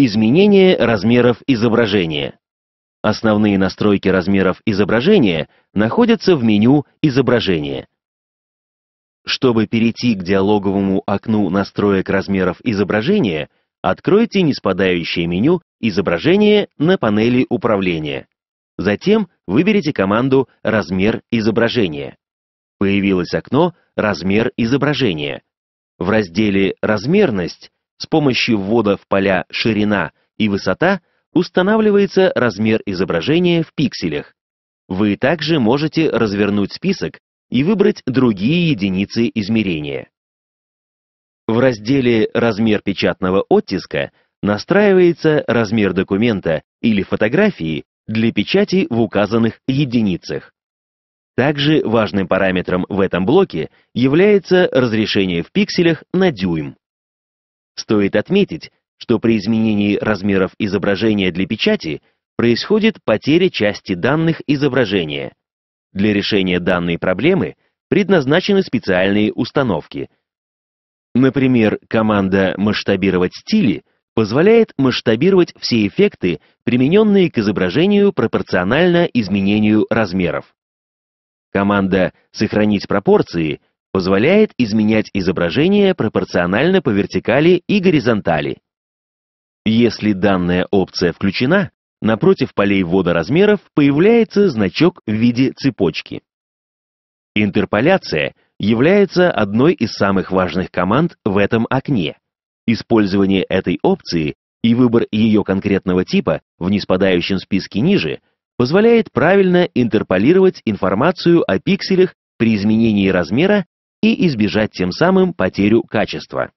Изменение размеров изображения. Основные настройки размеров изображения находятся в меню «Изображение». Чтобы перейти к диалоговому окну настроек размеров изображения, откройте неспадающее меню «Изображение» на панели управления. Затем выберите команду «Размер изображения». Появилось окно «Размер изображения». В разделе «Размерность» С помощью ввода в поля «Ширина» и «Высота» устанавливается размер изображения в пикселях. Вы также можете развернуть список и выбрать другие единицы измерения. В разделе «Размер печатного оттиска» настраивается размер документа или фотографии для печати в указанных единицах. Также важным параметром в этом блоке является разрешение в пикселях на дюйм. Стоит отметить, что при изменении размеров изображения для печати происходит потеря части данных изображения. Для решения данной проблемы предназначены специальные установки. Например, команда «Масштабировать стили» позволяет масштабировать все эффекты, примененные к изображению пропорционально изменению размеров. Команда «Сохранить пропорции» Позволяет изменять изображение пропорционально по вертикали и горизонтали. Если данная опция включена, напротив полей ввода размеров появляется значок в виде цепочки. Интерполяция является одной из самых важных команд в этом окне. Использование этой опции и выбор ее конкретного типа в неспадающем списке ниже позволяет правильно интерполировать информацию о пикселях при изменении размера и избежать тем самым потерю качества.